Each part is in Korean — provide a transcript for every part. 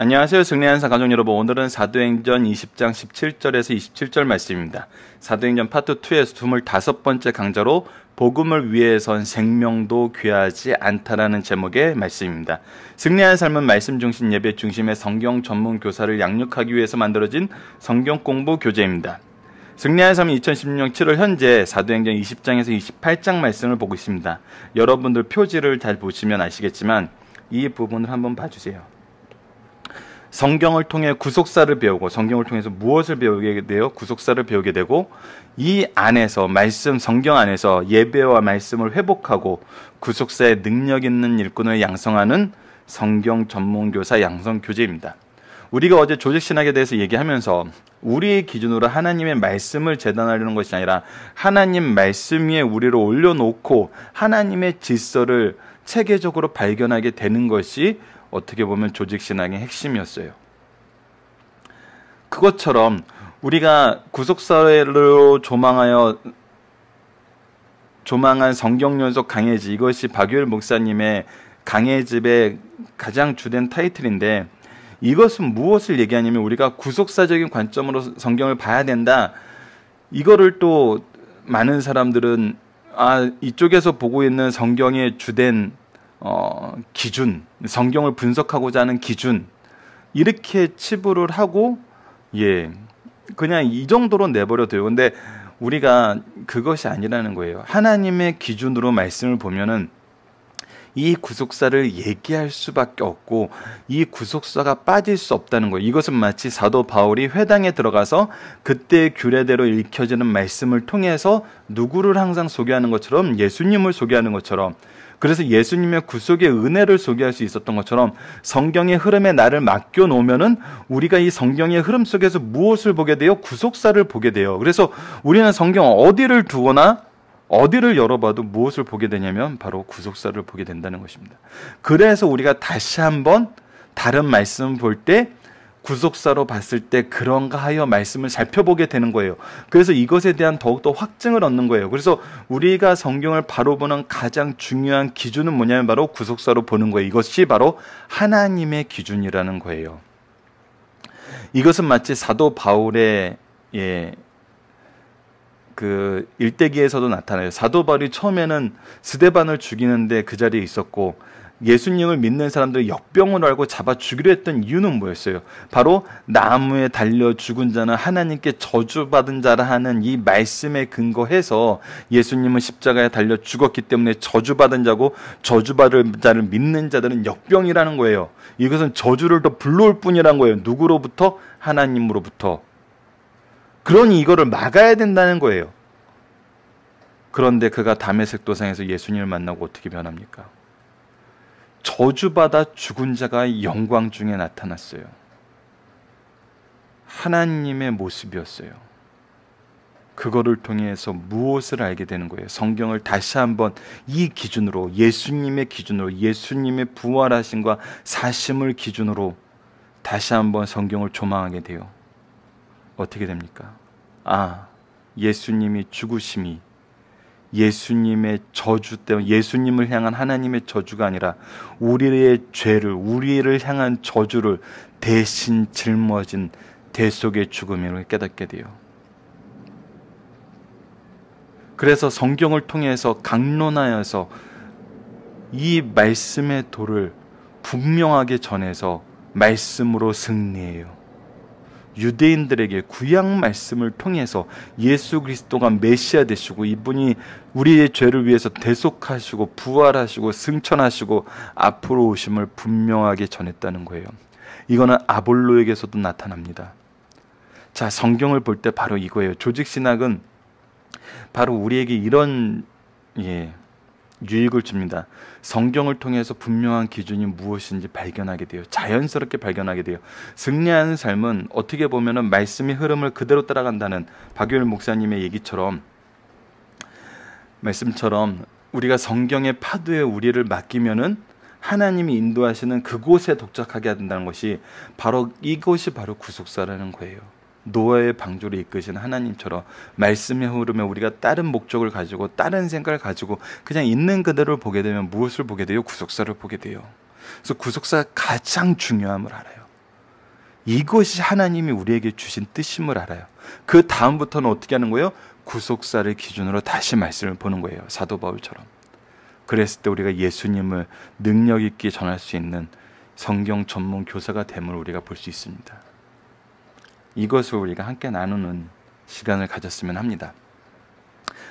안녕하세요. 승리한사 가족 여러분. 오늘은 사도행전 20장 17절에서 27절 말씀입니다. 사도행전 파트 2에서 25번째 강좌로 복음을 위해선 생명도 귀하지 않다라는 제목의 말씀입니다. 승리한 삶은 말씀 중심 예배 중심의 성경 전문 교사를 양육하기 위해서 만들어진 성경 공부 교재입니다. 승리한 삶은 2016년 7월 현재 사도행전 20장에서 28장 말씀을 보고 있습니다. 여러분들 표지를 잘 보시면 아시겠지만 이 부분을 한번 봐주세요. 성경을 통해 구속사를 배우고 성경을 통해서 무엇을 배우게 되어 구속사를 배우게 되고 이 안에서 말씀 성경 안에서 예배와 말씀을 회복하고 구속사의 능력 있는 일꾼을 양성하는 성경 전문교사 양성 교재입니다. 우리가 어제 조직 신학에 대해서 얘기하면서 우리의 기준으로 하나님의 말씀을 재단하려는 것이 아니라 하나님 말씀 위에 우리를 올려놓고 하나님의 질서를 체계적으로 발견하게 되는 것이 어떻게 보면 조직 신앙의 핵심이었어요. 그것처럼 우리가 구속사회로 조망하여 조망한 성경 연속 강해지 이것이 박유일 목사님의 강해집의 가장 주된 타이틀인데 이것은 무엇을 얘기하냐면 우리가 구속사적인 관점으로 성경을 봐야 된다. 이거를 또 많은 사람들은 아 이쪽에서 보고 있는 성경의 주된 어, 기준, 성경을 분석하고자 하는 기준 이렇게 치부를 하고 예 그냥 이 정도로 내버려 둬요. 근데 우리가 그것이 아니라는 거예요. 하나님의 기준으로 말씀을 보면은 이 구속사를 얘기할 수밖에 없고 이 구속사가 빠질 수 없다는 거예요. 이것은 마치 사도 바울이 회당에 들어가서 그때의 규례대로 읽혀지는 말씀을 통해서 누구를 항상 소개하는 것처럼 예수님을 소개하는 것처럼 그래서 예수님의 구속의 은혜를 소개할 수 있었던 것처럼 성경의 흐름에 나를 맡겨 놓으면은 우리가 이 성경의 흐름 속에서 무엇을 보게 돼요? 구속사를 보게 돼요. 그래서 우리는 성경 어디를 두거나 어디를 열어봐도 무엇을 보게 되냐면 바로 구속사를 보게 된다는 것입니다. 그래서 우리가 다시 한번 다른 말씀 볼때 구속사로 봤을 때 그런가 하여 말씀을 살펴보게 되는 거예요. 그래서 이것에 대한 더욱더 확증을 얻는 거예요. 그래서 우리가 성경을 바로 보는 가장 중요한 기준은 뭐냐면 바로 구속사로 보는 거예요. 이것이 바로 하나님의 기준이라는 거예요. 이것은 마치 사도 바울의 예, 그 일대기에서도 나타나요. 사도 바울이 처음에는 스데반을 죽이는데 그 자리에 있었고 예수님을 믿는 사람들을 역병으로 알고 잡아 죽이려 했던 이유는 뭐였어요? 바로 나무에 달려 죽은 자는 하나님께 저주받은 자라 하는 이 말씀에 근거해서 예수님은 십자가에 달려 죽었기 때문에 저주받은 자고 저주받을 자를 믿는 자들은 역병이라는 거예요. 이것은 저주를 더 불러올 뿐이란 거예요. 누구로부터? 하나님으로부터. 그러니 이거를 막아야 된다는 거예요. 그런데 그가 담메색 도상에서 예수님을 만나고 어떻게 변합니까? 저주받아 죽은 자가 영광 중에 나타났어요. 하나님의 모습이었어요. 그거를 통해서 무엇을 알게 되는 거예요? 성경을 다시 한번 이 기준으로 예수님의 기준으로 예수님의 부활하신과 사심을 기준으로 다시 한번 성경을 조망하게 돼요. 어떻게 됩니까? 아, 예수님이 죽으심이 예수님의 저주 때문에 예수님을 향한 하나님의 저주가 아니라 우리의 죄를 우리를 향한 저주를 대신 짊어진 대속의 죽음임을 깨닫게 돼요. 그래서 성경을 통해서 강론하여서 이 말씀의 도를 분명하게 전해서 말씀으로 승리해요. 유대인들에게 구약 말씀을 통해서 예수 그리스도가 메시아 되시고 이분이 우리의 죄를 위해서 대속하시고 부활하시고 승천하시고 앞으로 오심을 분명하게 전했다는 거예요. 이거는 아볼로에게서도 나타납니다. 자, 성경을 볼 때 바로 이거예요. 조직 신학은 바로 우리에게 이런 예, 유익을 줍니다. 성경을 통해서 분명한 기준이 무엇인지 발견하게 돼요. 자연스럽게 발견하게 돼요. 승리하는 삶은 어떻게 보면 말씀의 흐름을 그대로 따라간다는 박유일 목사님의 얘기처럼 말씀처럼 우리가 성경의 파도에 우리를 맡기면은 하나님이 인도하시는 그곳에 독착하게 한다는 것이 바로 이것이 바로 구속사라는 거예요. 노아의 방주를 이끄신 하나님처럼 말씀의 흐름에 우리가 다른 목적을 가지고 다른 생각을 가지고 그냥 있는 그대로 보게 되면 무엇을 보게 돼요? 구속사를 보게 돼요. 그래서 구속사 가장 중요함을 알아요. 이것이 하나님이 우리에게 주신 뜻임을 알아요. 그 다음부터는 어떻게 하는 거예요? 구속사를 기준으로 다시 말씀을 보는 거예요. 사도 바울처럼. 그랬을 때 우리가 예수님을 능력 있게 전할 수 있는 성경 전문 교사가 됨을 우리가 볼 수 있습니다. 이것을 우리가 함께 나누는 시간을 가졌으면 합니다.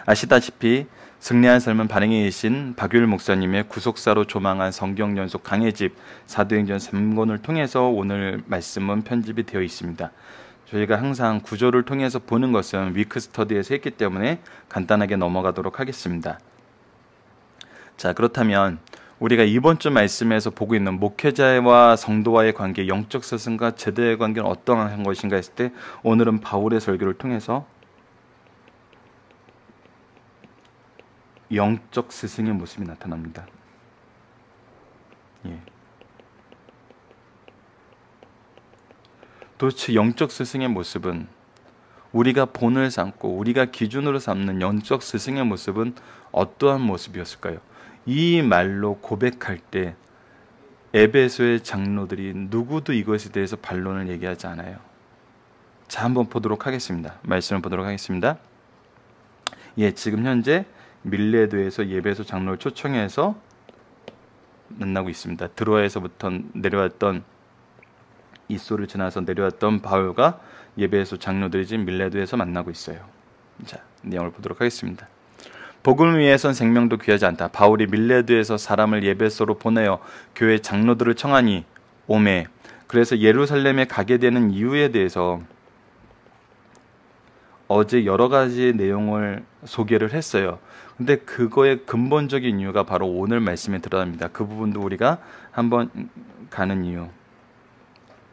아시다시피 승리한 삶은 발행이신 박유일 목사님의 구속사로 조망한 성경 연속 강해집 사도행전 3권을 통해서 오늘 말씀은 편집이 되어 있습니다. 저희가 항상 구조를 통해서 보는 것은 위크스터디에서 했기 때문에 간단하게 넘어가도록 하겠습니다. 자 그렇다면 우리가 이번 주 말씀에서 보고 있는 목회자와 성도와의 관계, 영적 스승과 제대의 관계는 어떠한 것인가 했을 때 오늘은 바울의 설교를 통해서 영적 스승의 모습이 나타납니다. 예. 도대체 영적 스승의 모습은 우리가 본을 삼고 우리가 기준으로 삼는 영적 스승의 모습은 어떠한 모습이었을까요? 이 말로 고백할 때 에베소의 장로들이 누구도 이것에 대해서 반론을 얘기하지 않아요. 자, 한번 보도록 하겠습니다. 말씀을 보도록 하겠습니다. 예, 지금 현재 밀레드에서 예배소 장로를 초청해서 만나고 있습니다. 드로아에서부터 내려왔던 이소를 지나서 내려왔던 바울과 예배소 장로들이 지금 밀레드에서 만나고 있어요. 자, 내용을 보도록 하겠습니다. 복음 위해선 생명도 귀하지 않다. 바울이 밀레드에서 사람을 예배소로 보내어 교회 장로들을 청하니 오메. 그래서 예루살렘에 가게 되는 이유에 대해서 어제 여러 가지 내용을 소개를 했어요. 근데 그거의 근본적인 이유가 바로 오늘 말씀에 드러납니다. 그 부분도 우리가 한번 가는 이유.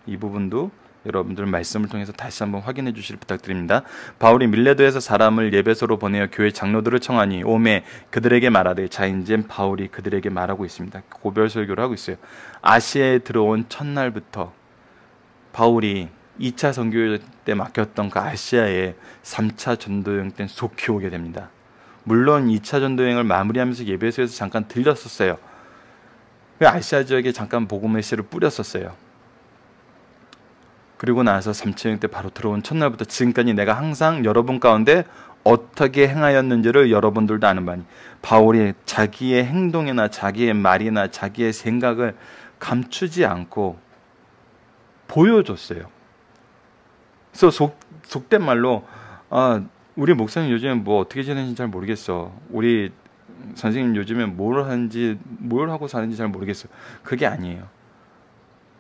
이 부분도 여러분들 말씀을 통해서 다시 한번 확인해 주시길 부탁드립니다. 바울이 밀레도에서 사람을 예배소로 보내어 교회 장로들을 청하니 오매 그들에게 말하되 자인젠 바울이 그들에게 말하고 있습니다. 고별 설교를 하고 있어요. 아시아에 들어온 첫날부터 바울이 2차 선교 때 맡겼던 그 아시아에 3차 전도 여행 때 속히 오게 됩니다. 물론 2차 전도 여행을 마무리하면서 예배소에서 잠깐 들렸었어요. 그 아시아 지역에 잠깐 복음의 씨를 뿌렸었어요. 그리고 나서 3층 때 바로 들어온 첫날부터 지금까지 내가 항상 여러분 가운데 어떻게 행하였는지를 여러분들도 아는 바니 바울이 자기의 행동이나 자기의 말이나 자기의 생각을 감추지 않고 보여줬어요. 그래서 속, 속된 말로 아, 우리 목사님 요즘에 뭐 어떻게 지내는지 잘 모르겠어. 우리 선생님 요즘에 뭘 하는지 뭘 하고 사는지 잘 모르겠어. 그게 아니에요.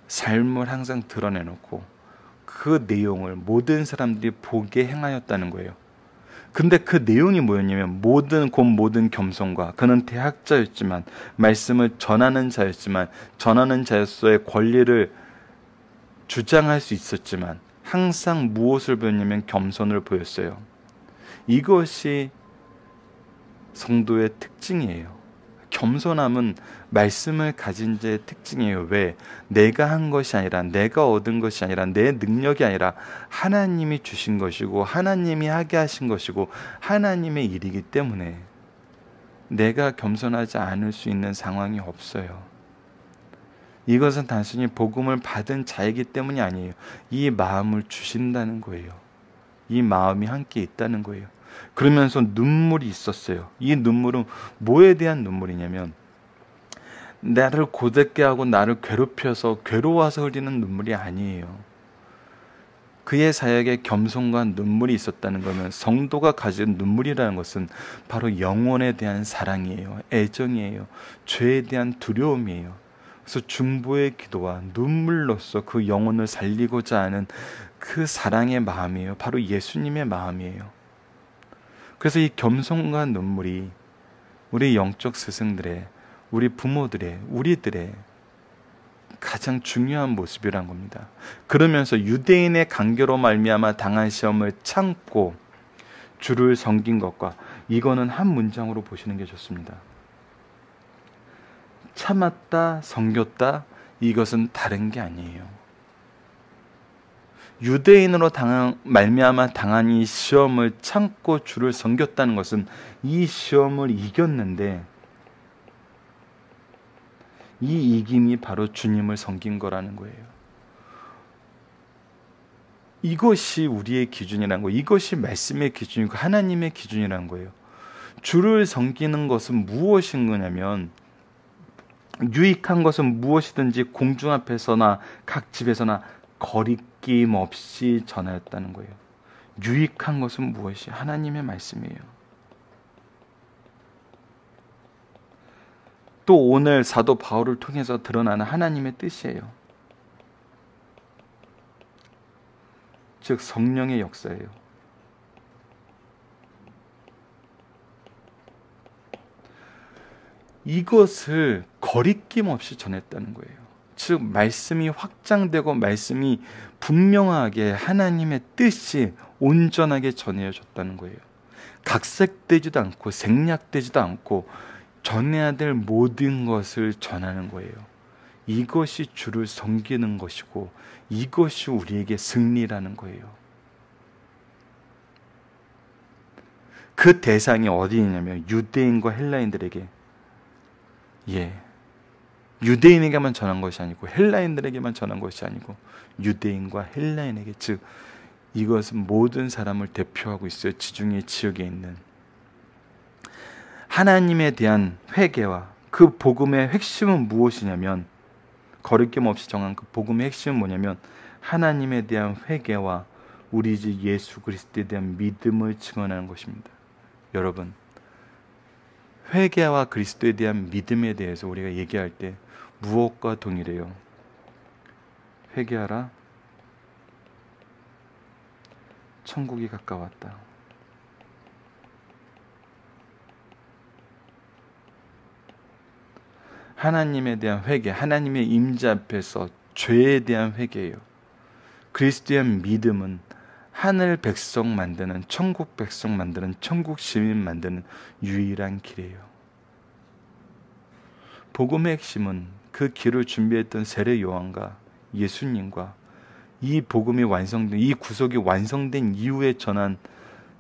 삶을 항상 드러내놓고 그 내용을 모든 사람들이 보게 행하였다는 거예요. 근데 그 내용이 뭐였냐면 모든 곧 모든 겸손과 그는 대학자였지만 말씀을 전하는 자였지만 전하는 자로서의 권리를 주장할 수 있었지만 항상 무엇을 보였냐면 겸손을 보였어요. 이것이 성도의 특징이에요. 겸손함은 말씀을 가진 제 특징이에요. 왜? 내가 한 것이 아니라 내가 얻은 것이 아니라 내 능력이 아니라 하나님이 주신 것이고 하나님이 하게 하신 것이고 하나님의 일이기 때문에 내가 겸손하지 않을 수 있는 상황이 없어요. 이것은 단순히 복음을 받은 자이기 때문이 아니에요. 이 마음을 주신다는 거예요. 이 마음이 함께 있다는 거예요. 그러면서 눈물이 있었어요. 이 눈물은 뭐에 대한 눈물이냐면 나를 고됐게 하고 나를 괴롭혀서 괴로워서 흘리는 눈물이 아니에요. 그의 사역에 겸손과 눈물이 있었다는 것은 성도가 가진 눈물이라는 것은 바로 영혼에 대한 사랑이에요. 애정이에요. 죄에 대한 두려움이에요. 그래서 중보의 기도와 눈물로써 그 영혼을 살리고자 하는 그 사랑의 마음이에요. 바로 예수님의 마음이에요. 그래서 이 겸손한 눈물이 우리 영적 스승들의, 우리 부모들의, 우리들의 가장 중요한 모습이란 겁니다. 그러면서 유대인의 강교로 말미암아 당한 시험을 참고 주를 섬긴 것과 이거는 한 문장으로 보시는 게 좋습니다. 참았다, 섬겼다 이것은 다른 게 아니에요. 유대인으로 당한 말미암아 당한 이 시험을 참고 주를 섬겼다는 것은 이 시험을 이겼는데 이 이김이 바로 주님을 섬긴 거라는 거예요. 이것이 우리의 기준이란는거 이것이 말씀의 기준이고 하나님의 기준이란 거예요. 주를 섬기는 것은 무엇인 거냐면 유익한 것은 무엇이든지 공중 앞에서나 각 집에서나 거리낌 없이 전하였다는 거예요. 유익한 것은 무엇이? 하나님의 말씀이에요. 또 오늘 사도 바울을 통해서 드러나는 하나님의 뜻이에요. 즉 성령의 역사예요. 이것을 거리낌 없이 전했다는 거예요. 즉 말씀이 확장되고 말씀이 분명하게 하나님의 뜻이 온전하게 전해졌다는 거예요. 각색되지도 않고 생략되지도 않고 전해야 될 모든 것을 전하는 거예요. 이것이 주를 섬기는 것이고 이것이 우리에게 승리라는 거예요. 그 대상이 어디냐면 유대인과 헬라인들에게 예 유대인에게만 전한 것이 아니고 헬라인들에게만 전한 것이 아니고 유대인과 헬라인에게 즉 이것은 모든 사람을 대표하고 있어요. 지중해 지역에 있는 하나님에 대한 회개와 그 복음의 핵심은 무엇이냐면 거리낌 없이 정한 그 복음의 핵심은 뭐냐면 하나님에 대한 회개와 우리 주 예수 그리스도에 대한 믿음을 증언하는 것입니다. 여러분 회개와 그리스도에 대한 믿음에 대해서 우리가 얘기할 때 무엇과 동일해요? 회개하라. 천국이 가까웠다. 하나님에 대한 회개, 하나님의 임자 앞에서 죄에 대한 회개예요. 그리스도의 믿음은 하늘 백성 만드는 천국 백성 만드는 천국 시민 만드는 유일한 길이에요. 복음의 핵심은 그 길을 준비했던 세례 요한과 예수님과 이 복음이 완성된 이 구속이 완성된 이후에 전한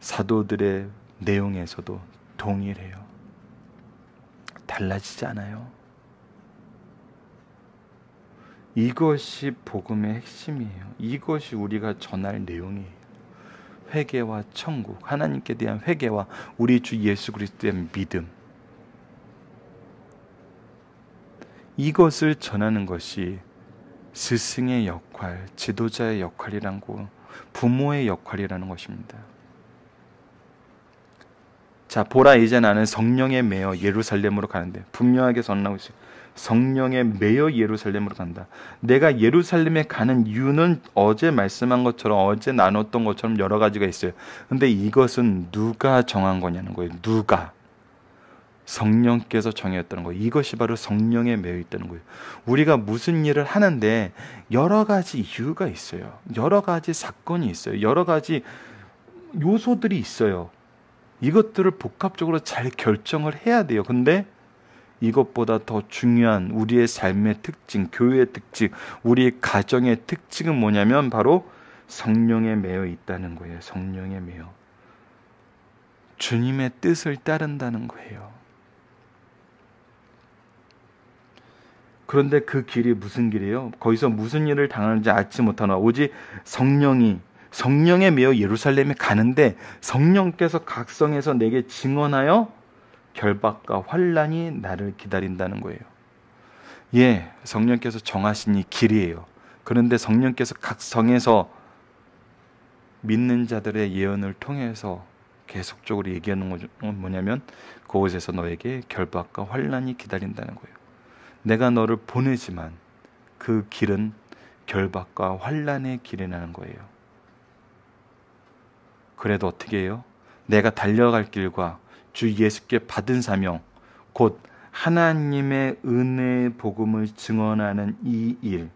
사도들의 내용에서도 동일해요. 달라지지 않아요. 이것이 복음의 핵심이에요. 이것이 우리가 전할 내용이에요. 회개와 천국, 하나님께 대한 회개와 우리 주 예수 그리스도의 믿음. 이것을 전하는 것이 스승의 역할, 지도자의 역할이란고 부모의 역할이라는 것입니다. 자, 보라 이제 나는 성령에 매어 예루살렘으로 가는데 분명하게 선하고 있어요. 성령에 매여 예루살렘으로 간다. 내가 예루살렘에 가는 이유는 어제 말씀한 것처럼 어제 나눴던 것처럼 여러 가지가 있어요. 근데 이것은 누가 정한 거냐는 거예요. 누가 성령께서 정했다는 거예요. 이것이 바로 성령에 매여 있다는 거예요. 우리가 무슨 일을 하는데 여러 가지 이유가 있어요. 여러 가지 사건이 있어요. 여러 가지 요소들이 있어요. 이것들을 복합적으로 잘 결정을 해야 돼요. 근데 이것보다 더 중요한 우리의 삶의 특징, 교회의 특징, 우리 가정의 특징은 뭐냐면 바로 성령에 매여 있다는 거예요. 성령에 매여. 주님의 뜻을 따른다는 거예요. 그런데 그 길이 무슨 길이에요? 거기서 무슨 일을 당하는지 알지 못하나 오직 성령이 성령에 매여 예루살렘에 가는데 성령께서 각성해서 내게 증언하여 결박과 환란이 나를 기다린다는 거예요. 예, 성령께서 정하신 이 길이에요. 그런데 성령께서 각 성에서 믿는 자들의 예언을 통해서 계속적으로 얘기하는 건 뭐냐면 그곳에서 너에게 결박과 환란이 기다린다는 거예요. 내가 너를 보내지만 그 길은 결박과 환란의 길이라는 거예요. 그래도 어떻게 해요? 내가 달려갈 길과 주 예수께 받은 사명, 곧 하나님의 은혜의 복음을 증언하는 이 일.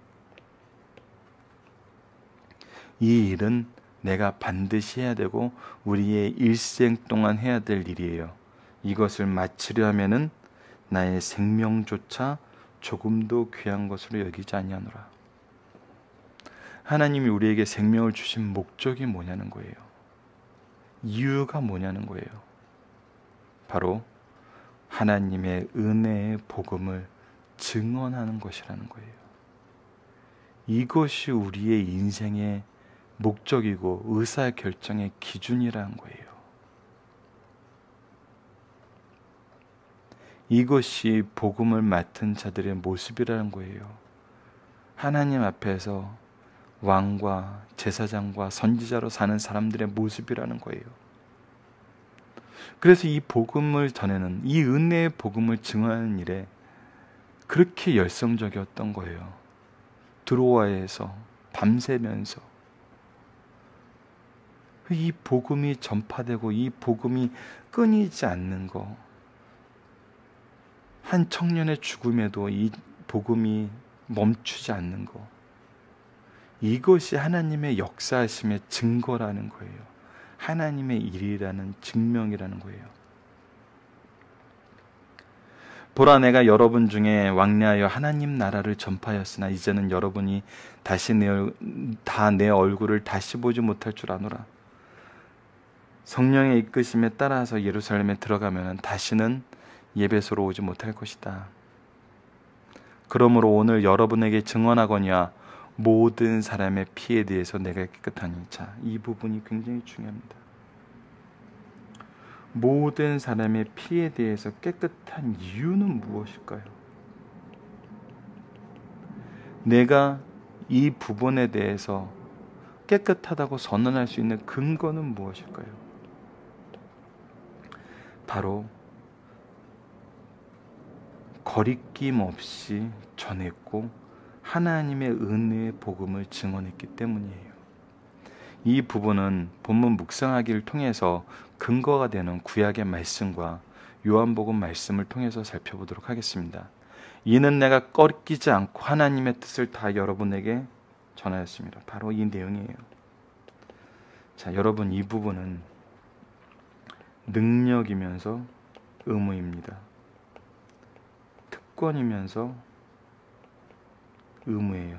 이 일은 내가 반드시 해야 되고 우리의 일생 동안 해야 될 일이에요. 이것을 마치려 하면은 나의 생명조차 조금도 귀한 것으로 여기지 아니하노라. 하나님이 우리에게 생명을 주신 목적이 뭐냐는 거예요. 이유가 뭐냐는 거예요. 바로 하나님의 은혜의 복음을 증언하는 것이라는 거예요. 이것이 우리의 인생의 목적이고 의사결정의 기준이라는 거예요. 이것이 복음을 맡은 자들의 모습이라는 거예요. 하나님 앞에서 왕과 제사장과 선지자로 사는 사람들의 모습이라는 거예요. 그래서 이 복음을 전에는 이 은혜의 복음을 증언하는 일에 그렇게 열성적이었던 거예요. 드로아에서 밤새면서 이 복음이 전파되고 이 복음이 끊이지 않는 거. 한 청년의 죽음에도 이 복음이 멈추지 않는 거. 이것이 하나님의 역사하심의 증거라는 거예요. 하나님의 일이라는 증명이라는 거예요. 보라 내가 여러분 중에 왕래하여 하나님 나라를 전파하였으나 이제는 여러분이 다시 다내 얼굴을 다시 보지 못할 줄 아노라. 성령의 이끄심에 따라서 예루살렘에 들어가면 다시는 예배소로 오지 못할 것이다. 그러므로 오늘 여러분에게 증언하거니와 모든 사람의 피에 대해서 내가 깨끗하니 자, 이 부분이 굉장히 중요합니다. 모든 사람의 피에 대해서 깨끗한 이유는 무엇일까요? 내가 이 부분에 대해서 깨끗하다고 선언할 수 있는 근거는 무엇일까요? 바로 거리낌 없이 전했고 하나님의 은혜의 복음을 증언했기 때문이에요. 이 부분은 본문 묵상하기를 통해서 근거가 되는 구약의 말씀과 요한복음 말씀을 통해서 살펴보도록 하겠습니다. 이는 내가 꺾이지 않고 하나님의 뜻을 다 여러분에게 전하였습니다. 바로 이 내용이에요. 자, 여러분 이 부분은 능력이면서 의무입니다. 특권이면서 의무예요.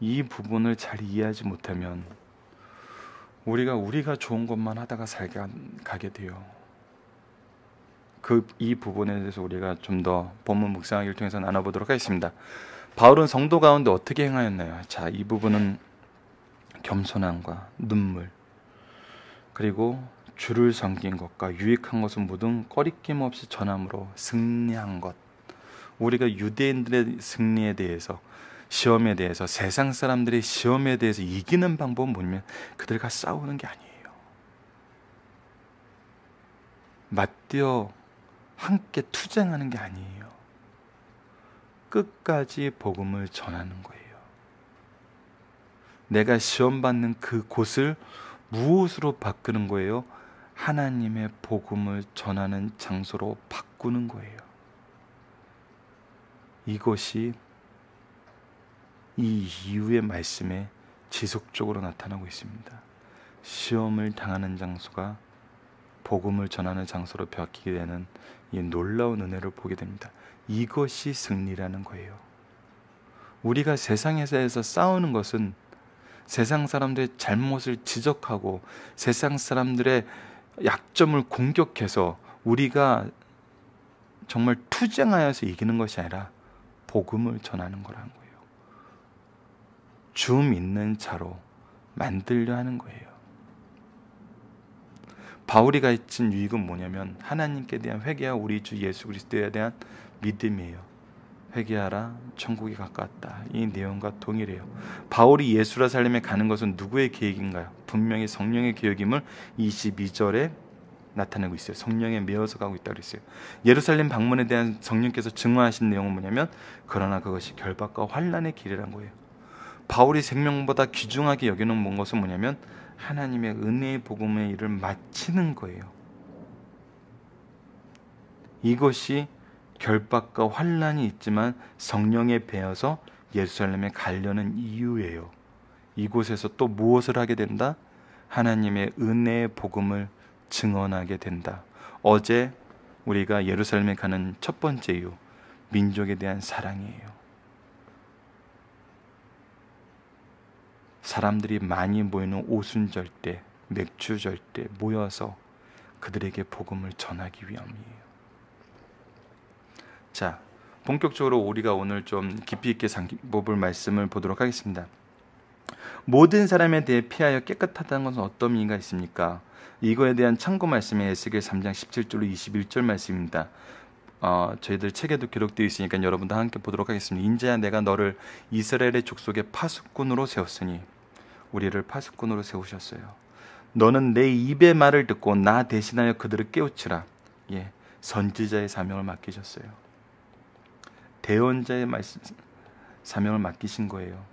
이 부분을 잘 이해하지 못하면 우리가 우리가 좋은 것만 하다가 살게 가게 돼요. 그 이 부분에 대해서 우리가 좀 더 본문 묵상하기를 통해서 나눠보도록 하겠습니다. 바울은 성도 가운데 어떻게 행하였나요? 자, 이 부분은 겸손함과 눈물 그리고 주를 섬긴 것과 유익한 것은 모든 꺼리낌 없이 전함으로 승리한 것 우리가 유대인들의 승리에 대해서 시험에 대해서 세상 사람들의 시험에 대해서 이기는 방법은 뭐냐면 그들과 싸우는 게 아니에요. 맞대어 함께 투쟁하는 게 아니에요. 끝까지 복음을 전하는 거예요. 내가 시험 받는 그 곳을 무엇으로 바꾸는 거예요? 하나님의 복음을 전하는 장소로 바꾸는 거예요. 이것이 이이후의 말씀에 지속적으로 나타나고 있습니다. 시험을 당하는 장소가 복음을 전하는 장소로 바뀌게 되는 이 놀라운 은혜를 보게 됩니다. 이것이 승리라는 거예요. 우리가 세상에서 싸우는 것은 세상 사람들의 잘못을 지적하고 세상 사람들의 약점을 공격해서 우리가 정말 투쟁하여서 이기는 것이 아니라 복음을 전하는 거라고요. 주 믿는 자로 만들려 하는 거예요. 바울이 가르친 유익은 뭐냐면 하나님께 대한 회개와 우리 주 예수 그리스도에 대한 믿음이에요. 회개하라 천국이 가까웠다. 이 내용과 동일해요. 바울이 예수라 살림에 가는 것은 누구의 계획인가요? 분명히 성령의 계획임을 22절에 나타내고 있어요. 성령에 매어서 가고 있다 그랬어요. 예루살렘 방문에 대한 성령께서 증언하신 내용은 뭐냐면 그러나 그것이 결박과 환란의 길이란 거예요. 바울이 생명보다 귀중하게 여기는 뭔 것은 뭐냐면 하나님의 은혜의 복음의 일을 마치는 거예요. 이것이 결박과 환란이 있지만 성령에 배어서 예루살렘에 가려는 이유예요. 이곳에서 또 무엇을 하게 된다? 하나님의 은혜의 복음을 증언하게 된다. 어제 우리가 예루살렘에 가는 첫 번째 이유, 민족에 대한 사랑이에요. 사람들이 많이 모이는 오순절 때, 맥주절 때 모여서 그들에게 복음을 전하기 위함이에요. 자, 본격적으로 우리가 오늘 좀 깊이 있게 상법을 말씀을 보도록 하겠습니다. 모든 사람에 대해 피하여 깨끗하다는 것은 어떤 의미가 있습니까? 이거에 대한 참고 말씀이 에스겔 3장 17절로 21절 말씀입니다. 어, 저희들 책에도 기록되어 있으니까 여러분도 함께 보도록 하겠습니다. 인자야 내가 너를 이스라엘의 족속의 파수꾼으로 세웠으니 우리를 파수꾼으로 세우셨어요. 너는 내 입의 말을 듣고 나 대신하여 그들을 깨우치라. 예, 선지자의 사명을 맡기셨어요. 대언자의 말씀, 사명을 맡기신 거예요.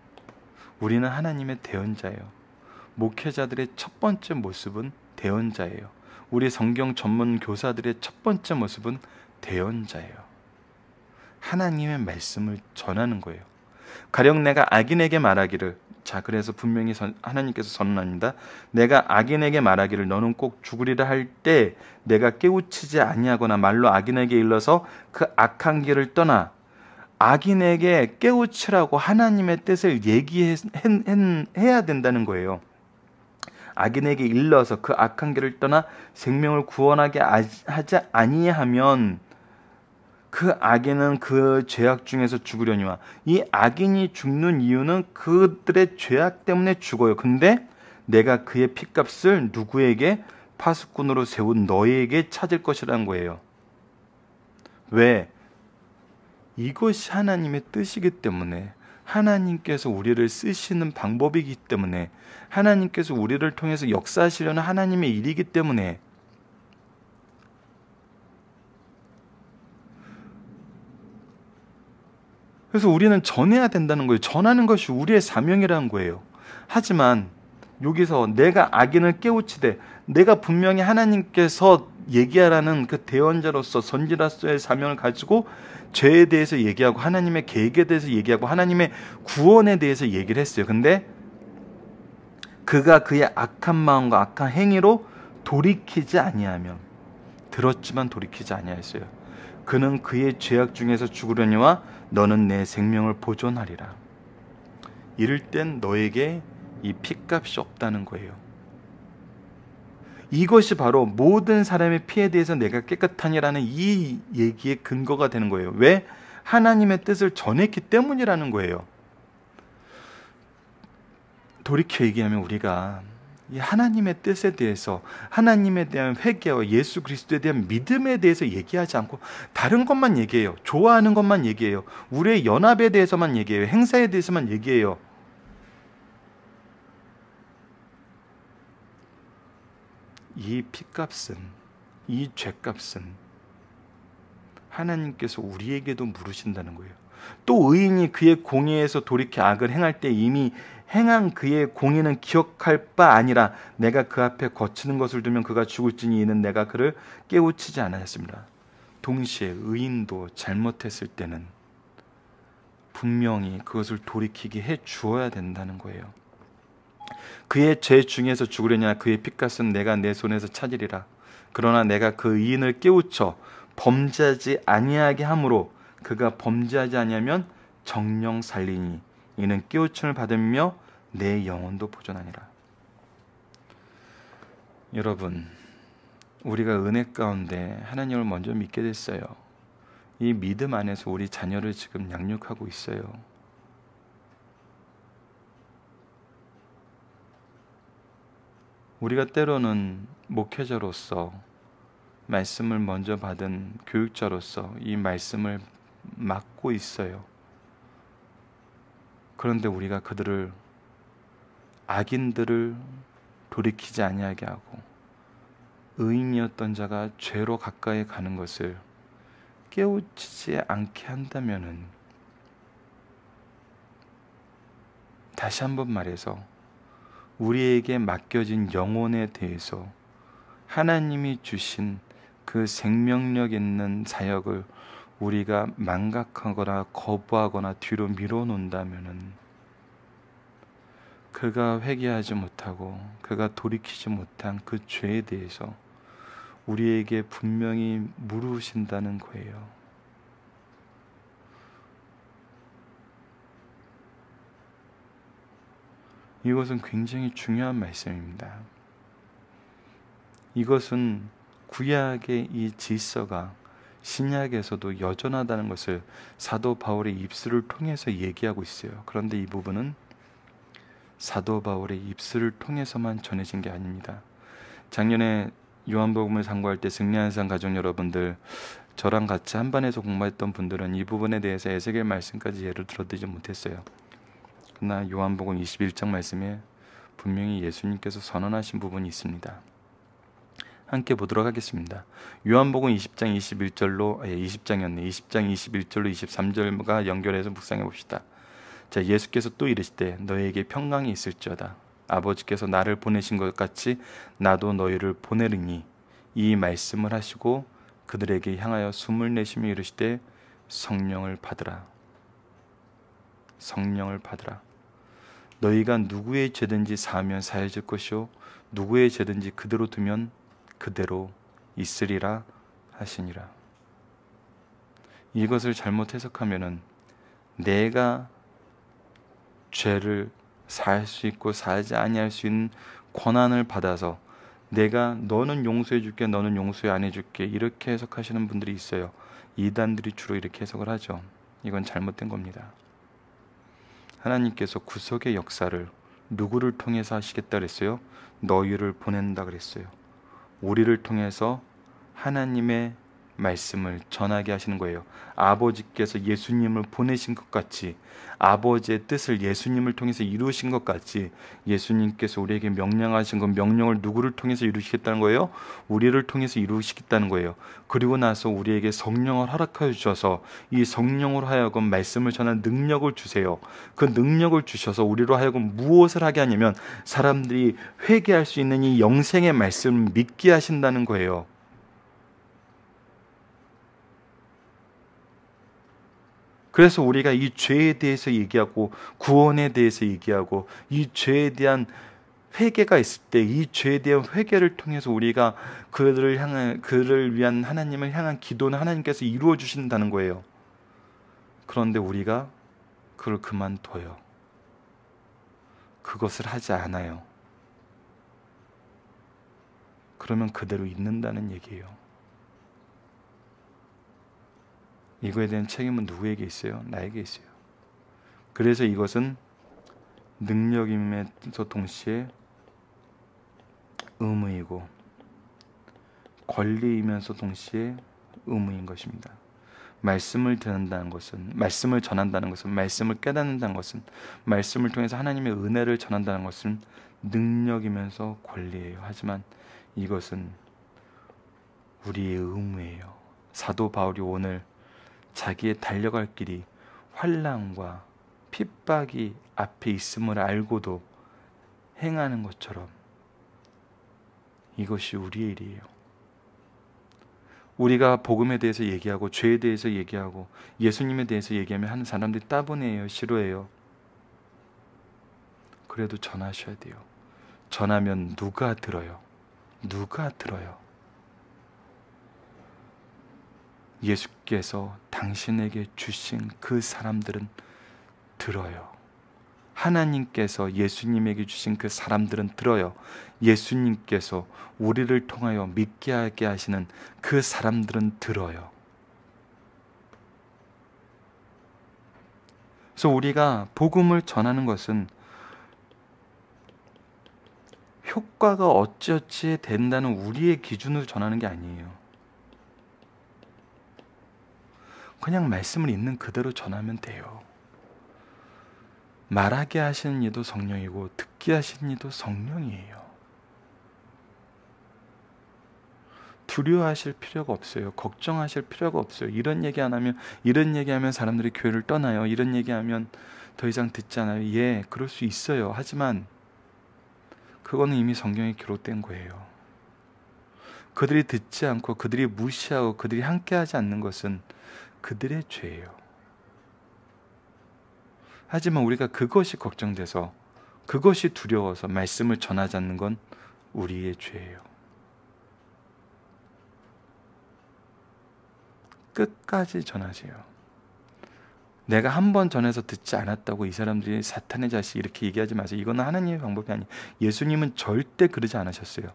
우리는 하나님의 대언자예요. 목회자들의 첫 번째 모습은 대언자예요. 우리 성경 전문 교사들의 첫 번째 모습은 대언자예요. 하나님의 말씀을 전하는 거예요. 가령 내가 악인에게 말하기를 자 그래서 분명히 선, 하나님께서 선언합니다. 내가 악인에게 말하기를 너는 꼭 죽으리라 할 때 내가 깨우치지 아니하거나 말로 악인에게 일러서 그 악한 길을 떠나 악인에게 깨우치라고 하나님의 뜻을 얘기해야 된다는 거예요. 악인에게 일러서 그 악한 길을 떠나 생명을 구원하게 아- 하지 아니하면 그 악인은 그 죄악 중에서 죽으려니와 이 악인이 죽는 이유는 그들의 죄악 때문에 죽어요. 근데 내가 그의 피값을 누구에게 파수꾼으로 세운 너희에게 찾을 것이라는 거예요. 왜? 이것이 하나님의 뜻이기 때문에 하나님께서 우리를 쓰시는 방법이기 때문에 하나님께서 우리를 통해서 역사하시려는 하나님의 일이기 때문에 그래서 우리는 전해야 된다는 거예요. 전하는 것이 우리의 사명이라는 거예요. 하지만 여기서 내가 악인을 깨우치되 내가 분명히 하나님께서 얘기하라는 그대원자로서 선지자로서의 사명을 가지고 죄에 대해서 얘기하고 하나님의 계획에 대해서 얘기하고 하나님의 구원에 대해서 얘기를 했어요. 근데 그가 그의 악한 마음과 악한 행위로 돌이키지 아니하면 들었지만 돌이키지 아니하였어요. 그는 그의 죄악 중에서 죽으려니와 너는 내 생명을 보존하리라. 이럴 땐 너에게 이핏값이 없다는 거예요. 이것이 바로 모든 사람의 피에 대해서 내가 깨끗하니라는 이 얘기의 근거가 되는 거예요. 왜? 하나님의 뜻을 전했기 때문이라는 거예요. 돌이켜 얘기하면 우리가 이 하나님의 뜻에 대해서 하나님에 대한 회개와 예수 그리스도에 대한 믿음에 대해서 얘기하지 않고 다른 것만 얘기해요. 좋아하는 것만 얘기해요. 우리의 연합에 대해서만 얘기해요. 행사에 대해서만 얘기해요. 이 피값은 이 죄값은 하나님께서 우리에게도 물으신다는 거예요. 또 의인이 그의 공의에서 돌이켜 악을 행할 때 이미 행한 그의 공의는 기억할 바 아니라 내가 그 앞에 거치는 것을 두면 그가 죽을지니 이는 내가 그를 깨우치지 않았습니다. 동시에 의인도 잘못했을 때는 분명히 그것을 돌이키게 해 주어야 된다는 거예요. 그의 죄 중에서 죽으려냐 그의 핏값은 내가 내 손에서 찾으리라 그러나 내가 그 이인을 깨우쳐 범죄하지 아니하게 함으로 그가 범죄하지 아니하면 정령 살리니 이는 깨우침을 받으며 내 영혼도 보존하니라 여러분 우리가 은혜 가운데 하나님을 먼저 믿게 됐어요 이 믿음 안에서 우리 자녀를 지금 양육하고 있어요 우리가 때로는 목회자로서 말씀을 먼저 받은 교육자로서 이 말씀을 맡고 있어요. 그런데 우리가 그들을 악인들을 돌이키지 아니하게 하고 의인이었던 자가 죄로 가까이 가는 것을 깨우치지 않게 한다면은 다시 한번 말해서 우리에게 맡겨진 영혼에 대해서 하나님이 주신 그 생명력 있는 사역을 우리가 망각하거나 거부하거나 뒤로 밀어놓는다면 그가 회개하지 못하고 그가 돌이키지 못한 그 죄에 대해서 우리에게 분명히 물으신다는 거예요. 이것은 굉장히 중요한 말씀입니다. 이것은 구약의 이 질서가 신약에서도 여전하다는 것을 사도 바울의 입술을 통해서 얘기하고 있어요. 그런데 이 부분은 사도 바울의 입술을 통해서만 전해진 게 아닙니다. 작년에 요한복음을 상고할 때 승리한 상 가족 여러분들 저랑 같이 한반에서 공부했던 분들은 이 부분에 대해서 에세겔 말씀까지 예를 들어드리지 못했어요. 그러나 요한복음 21장 말씀에 분명히 예수님께서 선언하신 부분이 있습니다. 함께 보도록 하겠습니다. 요한복음 20장 21절로 아, 예, 20장이었네. 20장 21절로 23절과 연결해서 묵상해 봅시다. 자, 예수께서 또 이르시되 너희에게 평강이 있을지어다. 아버지께서 나를 보내신 것 같이 나도 너희를 보내리니 이 말씀을 하시고 그들에게 향하여 숨을 내쉬며 이르시되 성령을 받으라. 성령을 받으라. 너희가 누구의 죄든지 사하면 사해질 것이요 누구의 죄든지 그대로 두면 그대로 있으리라 하시니라. 이것을 잘못 해석하면은 내가 죄를 사할 수 있고 사하지 아니할 수 있는 권한을 받아서 내가 너는 용서해 줄게 너는 용서해 안 해줄게 이렇게 해석하시는 분들이 있어요. 이단들이 주로 이렇게 해석을 하죠. 이건 잘못된 겁니다. 하나님께서 구속의 역사를 누구를 통해서 하시겠다 그랬어요? 너희를 보낸다 그랬어요. 우리를 통해서 하나님의 말씀을 전하게 하시는 거예요. 아버지께서 예수님을 보내신 것 같이 아버지의 뜻을 예수님을 통해서 이루신 것 같이 예수님께서 우리에게 명령하신 건 명령을 누구를 통해서 이루시겠다는 거예요? 우리를 통해서 이루시겠다는 거예요. 그리고 나서 우리에게 성령을 허락하여 주셔서 이 성령으로 하여금 말씀을 전할 능력을 주세요. 그 능력을 주셔서 우리로 하여금 무엇을 하게 하냐면 사람들이 회개할 수 있는 이 영생의 말씀을 믿게 하신다는 거예요. 그래서 우리가 이 죄에 대해서 얘기하고 구원에 대해서 얘기하고 이 죄에 대한 회개가 있을 때 이 죄에 대한 회개를 통해서 우리가 그를 향한 그를 위한 하나님을 향한 기도는 하나님께서 이루어 주신다는 거예요. 그런데 우리가 그걸 그만둬요. 그것을 하지 않아요. 그러면 그대로 있는다는 얘기예요. 이거에 대한 책임은 누구에게 있어요? 나에게 있어요. 그래서 이것은 능력임에서 동시에 의무이고 권리이면서 동시에 의무인 것입니다. 말씀을 듣는다는 것은 말씀을 전한다는 것은 말씀을 깨닫는다는 것은 말씀을 통해서 하나님의 은혜를 전한다는 것은 능력이면서 권리예요. 하지만 이것은 우리의 의무예요. 사도 바울이 오늘 자기의 달려갈 길이 환란과 핍박이 앞에 있음을 알고도 행하는 것처럼 이것이 우리의 일이에요. 우리가 복음에 대해서 얘기하고 죄에 대해서 얘기하고 예수님에 대해서 얘기하면 하는 사람들이 따분해요, 싫어해요. 그래도 전하셔야 돼요. 전하면 누가 들어요? 누가 들어요? 예수께서 당신에게 주신 그 사람들은 들어요. 하나님께서 예수님에게 주신 그 사람들은 들어요. 예수님께서 우리를 통하여 믿게 하게 하시는 그 사람들은 들어요. 그래서 우리가 복음을 전하는 것은 효과가 어찌어찌 된다는 우리의 기준으로 전하는 게 아니에요. 그냥 말씀을 있는 그대로 전하면 돼요. 말하게 하시는 이도 성령이고 듣게 하시는 이도 성령이에요. 두려워하실 필요가 없어요. 걱정하실 필요가 없어요. 이런 얘기 안 하면 이런 얘기하면 사람들이 교회를 떠나요. 이런 얘기하면 더 이상 듣잖아요. 예, 그럴 수 있어요. 하지만 그거는 이미 성경에 기록된 거예요. 그들이 듣지 않고 그들이 무시하고 그들이 함께하지 않는 것은 그들의 죄예요. 하지만 우리가 그것이 걱정돼서 그것이 두려워서 말씀을 전하지 않는 건 우리의 죄예요. 끝까지 전하세요. 내가 한 번 전해서 듣지 않았다고 이 사람들이 사탄의 자식 이렇게 얘기하지 마세요. 이건 하나님의 방법이 아니에요. 예수님은 절대 그러지 않으셨어요.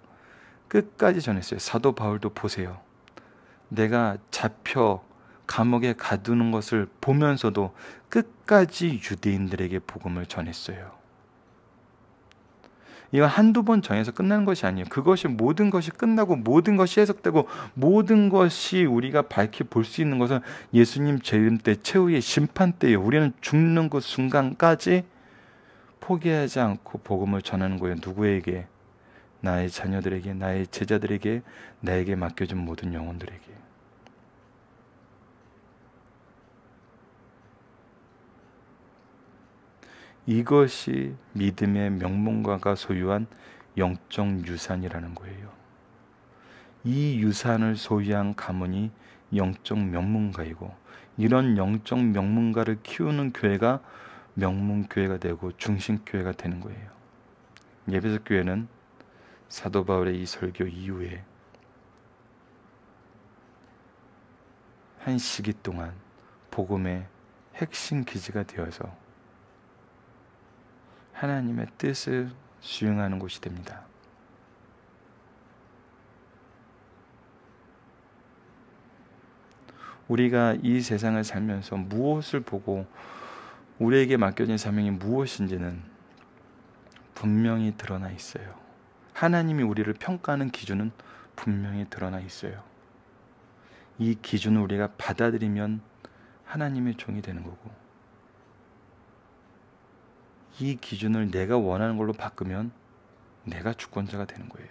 끝까지 전했어요. 사도 바울도 보세요. 내가 잡혀 감옥에 가두는 것을 보면서도 끝까지 유대인들에게 복음을 전했어요. 이거 한두 번 정해서 끝나는 것이 아니에요. 그것이 모든 것이 끝나고 모든 것이 해석되고 모든 것이 우리가 밝히 볼 수 있는 것은 예수님 재림 때 최후의 심판 때예요. 우리는 죽는 그 순간까지 포기하지 않고 복음을 전하는 거예요. 누구에게? 나의 자녀들에게, 나의 제자들에게, 나에게 맡겨준 모든 영혼들에게. 이것이 믿음의 명문가가 소유한 영적 유산이라는 거예요. 이 유산을 소유한 가문이 영적 명문가이고 이런 영적 명문가를 키우는 교회가 명문교회가 되고 중심교회가 되는 거예요. 예배석 교회는 사도 바울의 이 설교 이후에 한 시기 동안 복음의 핵심 기지가 되어서 하나님의 뜻을 수용하는 곳이 됩니다. 우리가 이 세상을 살면서 무엇을 보고 우리에게 맡겨진 사명이 무엇인지는 분명히 드러나 있어요. 하나님이 우리를 평가하는 기준은 분명히 드러나 있어요. 이 기준을 우리가 받아들이면 하나님의 종이 되는 거고 이 기준을 내가 원하는 걸로 바꾸면 내가 주권자가 되는 거예요.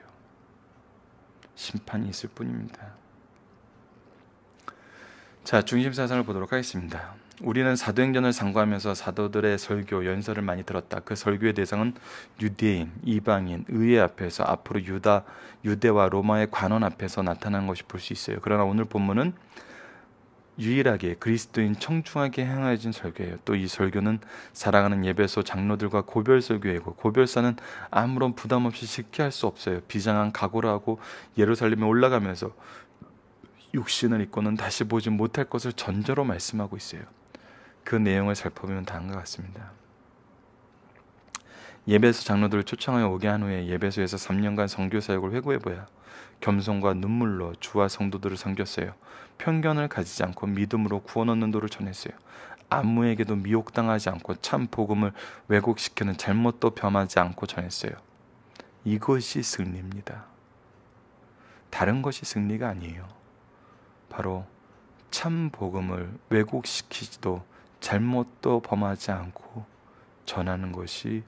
심판이 있을 뿐입니다. 자, 중심 사상을 보도록 하겠습니다. 우리는 사도행전을 상고하면서 사도들의 설교, 연설을 많이 들었다. 그 설교의 대상은 유대인, 이방인, 의회 앞에서 앞으로 유다, 유대와 로마의 관원 앞에서 나타난 것이 볼 수 있어요. 그러나 오늘 본문은 유일하게 그리스도인 청중에게 향하여진 설교예요. 또 이 설교는 사랑하는 예배소 장로들과 고별 설교이고 고별사는 아무런 부담 없이 쉽게 할 수 없어요. 비장한 각오를 하고 예루살렘에 올라가면서 육신을 입고는 다시 보지 못할 것을 전제로 말씀하고 있어요. 그 내용을 살펴보면 다음과 같습니다. 예배소 장로들을 초청하여 오게 한 후에 예배소에서 3년간 성교 사역을 회고해 보야 겸손과 눈물로 주와 성도들을 섬겼어요. 편견을 가지지 않고 믿음으로 구원 얻는 도를 전했어요. 아무에게도 미혹당하지 않고 참 복음을 왜곡시키는 잘못도 범하지 않고 전했어요. 이것이 승리입니다. 다른 것이 승리가 아니에요. 바로 참 복음을 왜곡시키지도 잘못도 범하지 않고 전하는 것이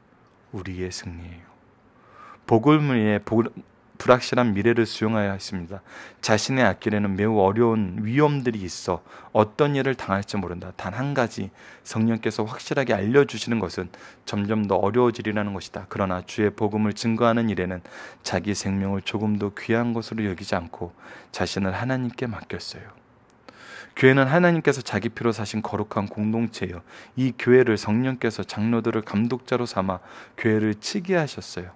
우리의 승리예요. 복음 위해 불확실한 미래를 수용하여야 했습니다. 자신의 앞길에는 매우 어려운 위험들이 있어 어떤 일을 당할지 모른다. 단 한 가지 성령께서 확실하게 알려주시는 것은 점점 더 어려워지리라는 것이다. 그러나 주의 복음을 증거하는 일에는 자기 생명을 조금 더 귀한 것으로 여기지 않고 자신을 하나님께 맡겼어요. 교회는 하나님께서 자기 피로 사신 거룩한 공동체요. 이 교회를 성령께서 장로들을 감독자로 삼아 교회를 치게 하셨어요.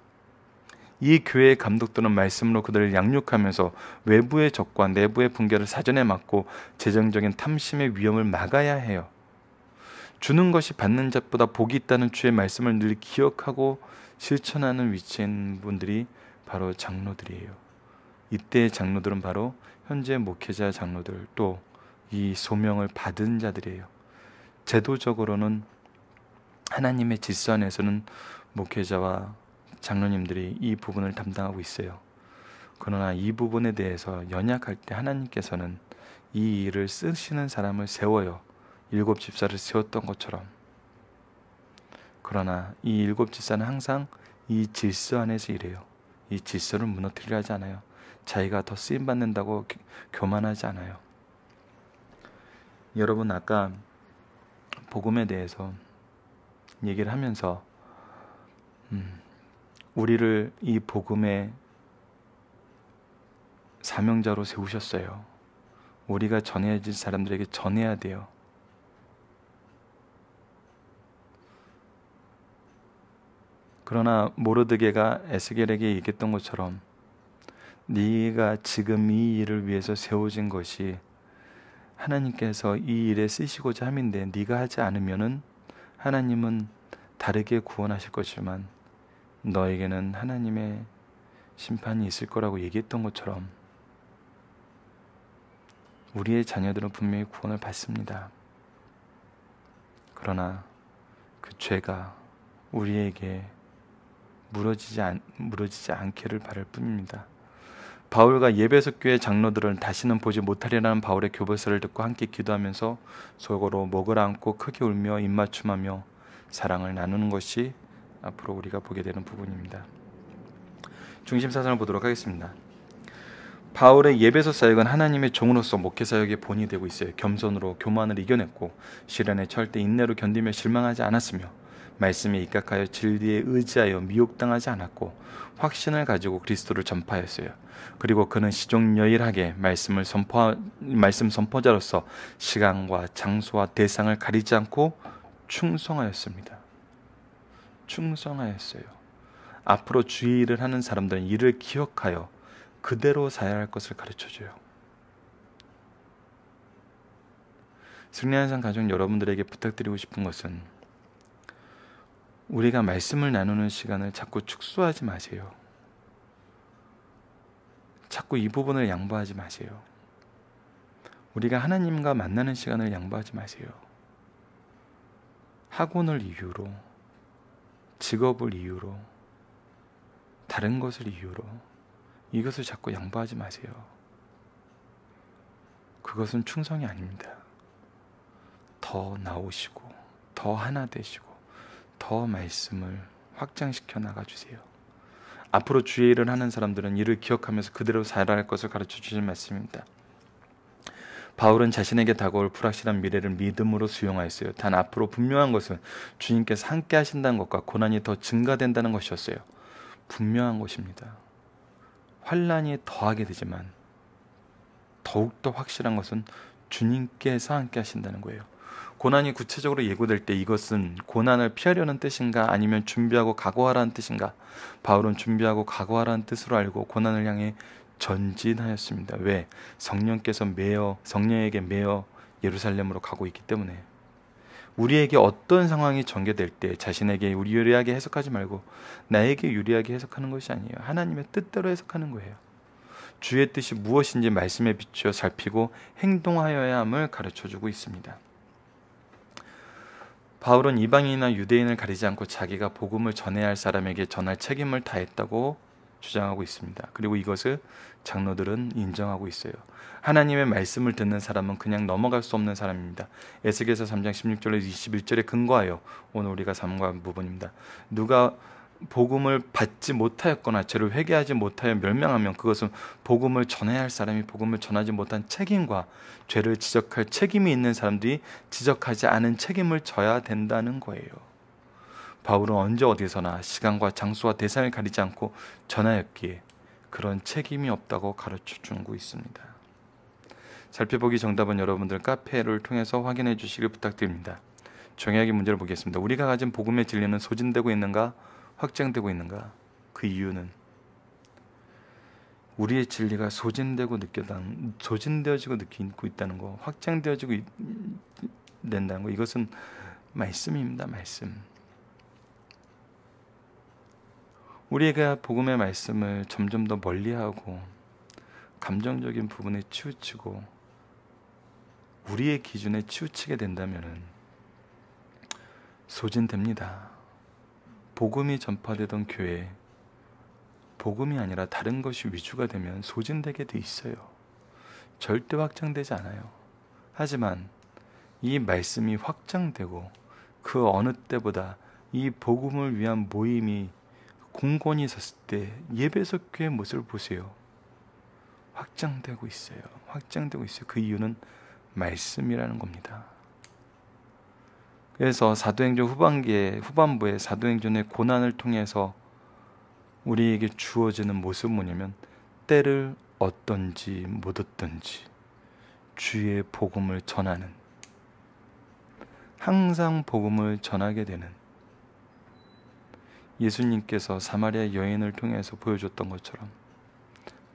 이 교회의 감독들은 말씀으로 그들을 양육하면서 외부의 적과 내부의 붕괴를 사전에 막고 재정적인 탐심의 위험을 막아야 해요. 주는 것이 받는 자보다 복이 있다는 주의 말씀을 늘 기억하고 실천하는 위치인 분들이 바로 장로들이에요. 이때의 장로들은 바로 현재 목회자 장로들 또 이 소명을 받은 자들이에요. 제도적으로는 하나님의 질서 안에서는 목회자와 장로님들이 이 부분을 담당하고 있어요. 그러나 이 부분에 대해서 연약할 때 하나님께서는 이 일을 쓰시는 사람을 세워요. 일곱 집사를 세웠던 것처럼. 그러나 이 일곱 집사는 항상 이 질서 안에서 일해요. 이 질서를 무너뜨리려 하지 않아요. 자기가 더 쓰임 받는다고 교만하지 않아요. 여러분 아까 복음에 대해서 얘기를 하면서 음, 우리를 이 복음의 사명자로 세우셨어요. 우리가 전해질 사람들에게 전해야 돼요. 그러나 모르드게가 에스겔에게 얘기했던 것처럼 네가 지금 이 일을 위해서 세워진 것이 하나님께서 이 일에 쓰시고자 함인데 네가 하지 않으면 하나님은 다르게 구원하실 것이지만 너에게는 하나님의 심판이 있을 거라고 얘기했던 것처럼 우리의 자녀들은 분명히 구원을 받습니다. 그러나 그 죄가 우리에게 무너지지, 않, 무너지지 않기를 바랄 뿐입니다. 바울과 예배석 교회 장로들은 다시는 보지 못하리라는 바울의 교벌서를 듣고 함께 기도하면서 속으로 목을 안고 크게 울며 입맞춤하며 사랑을 나누는 것이 앞으로 우리가 보게 되는 부분입니다. 중심 사상을 보도록 하겠습니다. 바울의 예배소 사역은 하나님의 종으로서 목회 사역의 본이 되고 있어요. 겸손으로 교만을 이겨냈고 시련에 절대 인내로 견디며 실망하지 않았으며 말씀에 입각하여 진리에 의지하여 미혹당하지 않았고 확신을 가지고 그리스도를 전파했어요. 그리고 그는 시종여일하게 말씀을 선포 말씀 선포자로서 시간과 장소와 대상을 가리지 않고 충성하였습니다. 충성하였어요. 앞으로 주의 일을 하는 사람들은 이를 기억하여 그대로 사야 할 것을 가르쳐줘요. 승리하는 상 가족 여러분들에게 부탁드리고 싶은 것은 우리가 말씀을 나누는 시간을 자꾸 축소하지 마세요. 자꾸 이 부분을 양보하지 마세요. 우리가 하나님과 만나는 시간을 양보하지 마세요. 학원을 이유로 직업을 이유로, 다른 것을 이유로, 이것을 자꾸 양보하지 마세요. 그것은 충성이 아닙니다. 더 나오시고, 더 하나 되시고, 더 말씀을 확장시켜 나가 주세요. 앞으로 주의 일을 하는 사람들은 이를 기억하면서 그대로 살아갈 것을 가르쳐 주실 말씀입니다. 바울은 자신에게 다가올 불확실한 미래를 믿음으로 수용하였어요. 단 앞으로 분명한 것은 주님께서 함께 하신다는 것과 고난이 더 증가된다는 것이었어요. 분명한 것입니다. 환란이 더하게 되지만 더욱더 확실한 것은 주님께서 함께 하신다는 거예요. 고난이 구체적으로 예고될 때 이것은 고난을 피하려는 뜻인가 아니면 준비하고 각오하라는 뜻인가 바울은 준비하고 각오하라는 뜻으로 알고 고난을 향해 전진하였습니다. 왜? 성령께서 매어 성령에게 매어 예루살렘으로 가고 있기 때문에 우리에게 어떤 상황이 전개될 때 자신에게 우리 유리하게 해석하지 말고 나에게 유리하게 해석하는 것이 아니에요. 하나님의 뜻대로 해석하는 거예요. 주의 뜻이 무엇인지 말씀에 비추어 살피고 행동하여야 함을 가르쳐 주고 있습니다. 바울은 이방인이나 유대인을 가리지 않고 자기가 복음을 전해야 할 사람에게 전할 책임을 다했다고 주장하고 있습니다. 그리고 이것을 장로들은 인정하고 있어요. 하나님의 말씀을 듣는 사람은 그냥 넘어갈 수 없는 사람입니다. 에스겔서 3장 16절에서 21절에 근거하여 오늘 우리가 삼과한 부분입니다. 누가 복음을 받지 못하였거나 죄를 회개하지 못하여 멸망하면 그것은 복음을 전해야 할 사람이 복음을 전하지 못한 책임과 죄를 지적할 책임이 있는 사람들이 지적하지 않은 책임을 져야 된다는 거예요. 바울은 언제 어디서나 시간과 장소와 대상을 가리지 않고 전하였기에 그런 책임이 없다고 가르쳐 주고 있습니다. 살펴보기 정답은 여러분들 카페를 통해서 확인해 주시길 부탁드립니다. 정의하기 문제를 보겠습니다. 우리가 가진 복음의 진리는 소진되고 있는가 확장되고 있는가? 그 이유는 우리의 진리가 소진되고 느껴당 소진되어지고 느끼고 있다는 거, 확장되어지고 있, 된다는 거 이것은 말씀입니다. 말씀. 우리가 복음의 말씀을 점점 더 멀리하고 감정적인 부분에 치우치고 우리의 기준에 치우치게 된다면 소진됩니다. 복음이 전파되던 교회 복음이 아니라 다른 것이 위주가 되면 소진되게 돼 있어요. 절대 확장되지 않아요. 하지만 이 말씀이 확장되고 그 어느 때보다 이 복음을 위한 모임이 공권이 섰을 때 예배석교의 모습을 보세요. 확장되고 있어요. 확장되고 있어요. 그 이유는 말씀이라는 겁니다. 그래서 사도행전 후반기에 후반부에 사도행전의 고난을 통해서 우리에게 주어지는 모습은 뭐냐면 때를 얻든지 못 얻든지 주의 복음을 전하는 항상 복음을 전하게 되는 예수님께서 사마리아 여인을 통해서 보여줬던 것처럼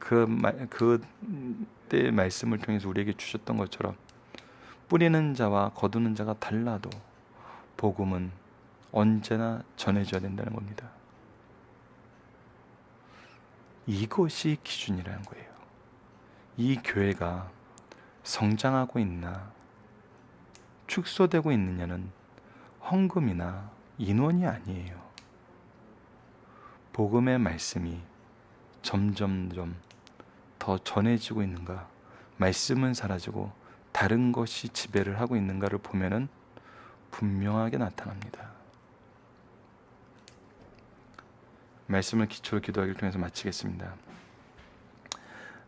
그 그때의 말씀을 통해서 우리에게 주셨던 것처럼 뿌리는 자와 거두는 자가 달라도 복음은 언제나 전해져야 된다는 겁니다. 이것이 기준이라는 거예요. 이 교회가 성장하고 있나 축소되고 있느냐는 헌금이나 인원이 아니에요. 복음의 말씀이 점점점 더 전해지고 있는가? 말씀은 사라지고 다른 것이 지배를 하고 있는가를 보면은 분명하게 나타납니다. 말씀을 기초로 기도하기를 통해서 마치겠습니다.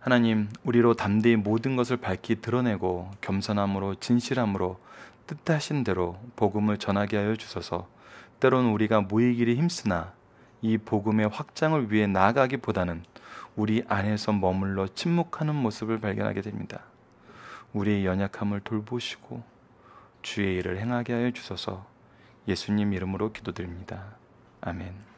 하나님, 우리로 담대히 모든 것을 밝히 드러내고 겸손함으로 진실함으로 뜻하신 대로 복음을 전하게 하여 주소서. 때론 우리가 모이기를 힘쓰나 이 복음의 확장을 위해 나아가기보다는 우리 안에서 머물러 침묵하는 모습을 발견하게 됩니다. 우리의 연약함을 돌보시고 주의 일을 행하게 하여 주소서 예수님 이름으로 기도드립니다. 아멘.